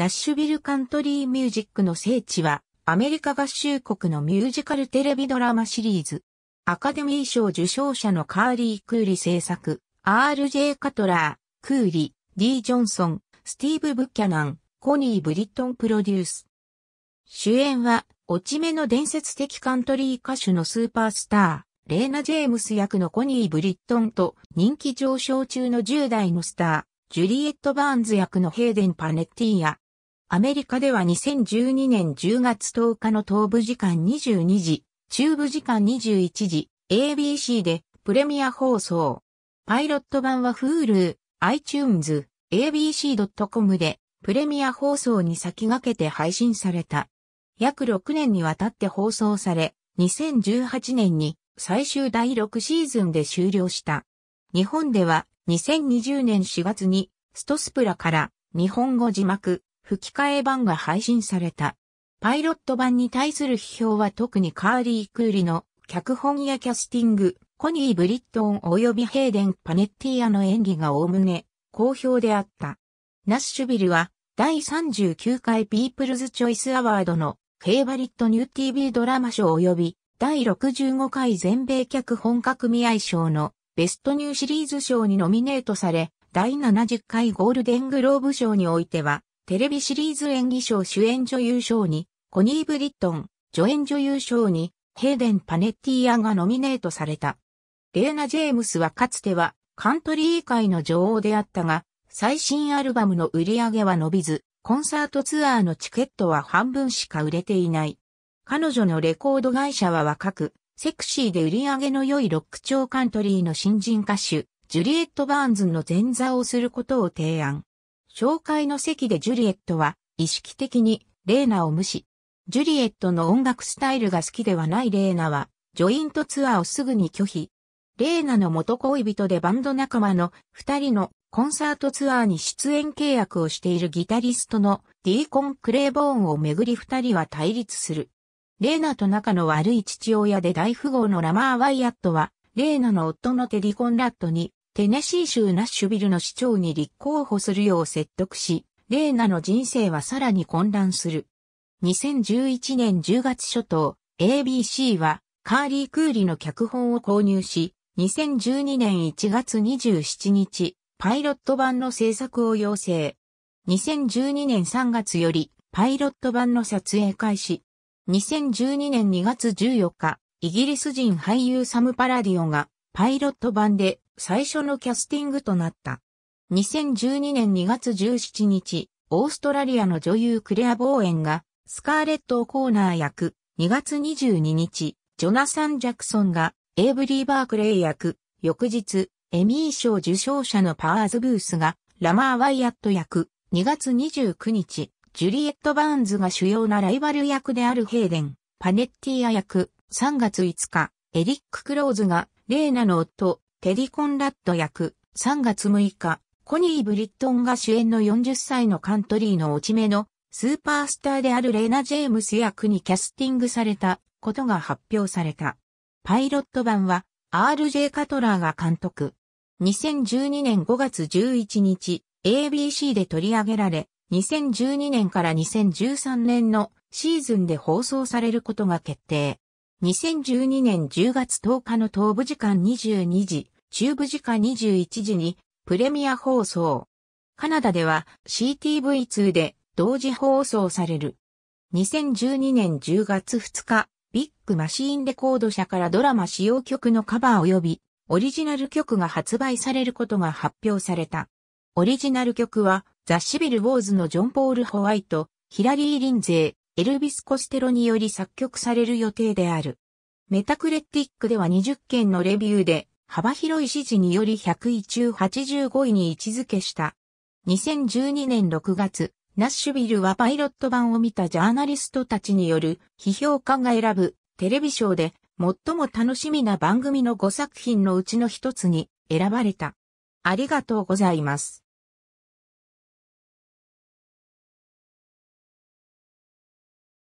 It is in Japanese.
ナッシュビルカントリーミュージックの聖地は、アメリカ合衆国のミュージカルテレビドラマシリーズ。アカデミー賞受賞者のカーリー・クーリ制作、RJ カトラー、クーリ、D・ ジョンソン、スティーブ・ブキャナン、コニー・ブリットンプロデュース。主演は、落ち目の伝説的カントリー歌手のスーパースター、レーナ・ジェームス役のコニー・ブリットンと人気上昇中の10代のスター、ジュリエット・バーンズ役のヘイデン・パネッティや、アメリカでは2012年10月10日の東部時間22時、中部時間21時、ABC でプレミア放送。パイロット版は Hulu、iTunes、abc.com でプレミア放送に先駆けて配信された。約6年にわたって放送され、2018年に最終第6シーズンで終了した。日本では2020年4月にストスプラから日本語字幕、吹き替え版が配信された。パイロット版に対する批評は特にカーリー・クーリの脚本やキャスティング、コニー・ブリットン及びヘイデン・パネッティアの演技がおおむね好評であった。ナッシュビルは第39回ピープルズ・チョイス・アワードのケイバリット・ニュー TV ドラマ賞及び第65回全米脚本家組合賞のベストニューシリーズ賞にノミネートされ、第70回ゴールデングローブ賞においては、テレビシリーズ演技賞主演女優賞に、コニー・ブリットン、助演女優賞に、ヘイデン・パネッティアがノミネートされた。レーナ・ジェームスはかつては、カントリー界の女王であったが、最新アルバムの売り上げは伸びず、コンサートツアーのチケットは半分しか売れていない。彼女のレコード会社は若く、セクシーで売り上げの良いロック調カントリーの新人歌手、ジュリエット・バーンズの前座をすることを提案。紹介の席でジュリエットは意識的にレーナを無視。ジュリエットの音楽スタイルが好きではないレーナは、ジョイントツアーをすぐに拒否。レーナの元恋人でバンド仲間の二人のコンサートツアーに出演契約をしているギタリストのディーコン・クレーボーンをめぐり二人は対立する。レーナと仲の悪い父親で大富豪のラマー・ワイアットは、レーナの夫のテディ・コンラットにテネシー州ナッシュビルの市長に立候補するよう説得し、レーナの人生はさらに混乱する。2011年10月初頭、ABC はカーリー・クーリの脚本を購入し、2012年1月27日、パイロット版の制作を要請。2012年3月より、パイロット版の撮影開始。2012年2月14日、イギリス人俳優サム・パラディオが、パイロット版で最初のキャスティングとなった。2012年2月17日、オーストラリアの女優クレア・ボーエンが、スカーレット・オコーナー役、2月22日、ジョナサン・ジャクソンが、エイブリー・バークレイ役、翌日、エミー賞受賞者のパワーズ・ブースが、ラマー・ワイアット役、2月29日、ジュリエット・バーンズが主要なライバル役であるヘイデン、パネッティア役、3月5日、エリック・クローズが、レーナの夫、テディ・コンラッド役、3月6日、コニー・ブリットンが主演の40歳のカントリーの落ち目のスーパースターであるレーナ・ジェームス役にキャスティングされたことが発表された。パイロット版は RJ カトラーが監督。2012年5月11日、ABC で取り上げられ、2012年から2013年のシーズンで放送されることが決定。2012年10月10日の東部時間22時、中部時間21時にプレミア放送。カナダでは CTV2 で同時放送される。2012年10月2日、ビッグマシーンレコード社からドラマ使用曲のカバー及びオリジナル曲が発売されることが発表された。オリジナル曲はザ・シビル・ウォーズのジョン・ポール・ホワイト、ヒラリー・リンゼー、エルビス・コステロにより作曲される予定である。メタクレティックでは20件のレビューで、幅広い支持により100位中85位に位置づけした。2012年6月、ナッシュビルはパイロット版を見たジャーナリストたちによる批評家が選ぶテレビショーで最も楽しみな番組の5作品のうちの一つに選ばれた。ありがとうございます。